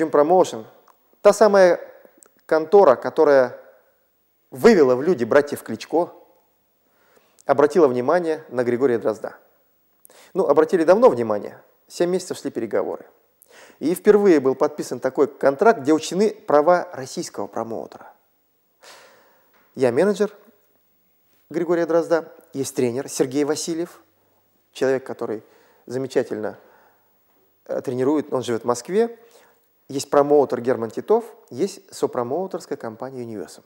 Dream Promotion, та самая контора, которая вывела в люди братьев Кличко, обратила внимание на Григория Дрозда. Ну, обратили давно внимание, 7 месяцев шли переговоры. И впервые был подписан такой контракт, где учтены права российского промоутера. Я менеджер Григория Дрозда, есть тренер Сергей Васильев, человек, который замечательно э, тренирует, он живет в Москве, есть промоутер Герман Титов, есть сопромоутерская компания Universum.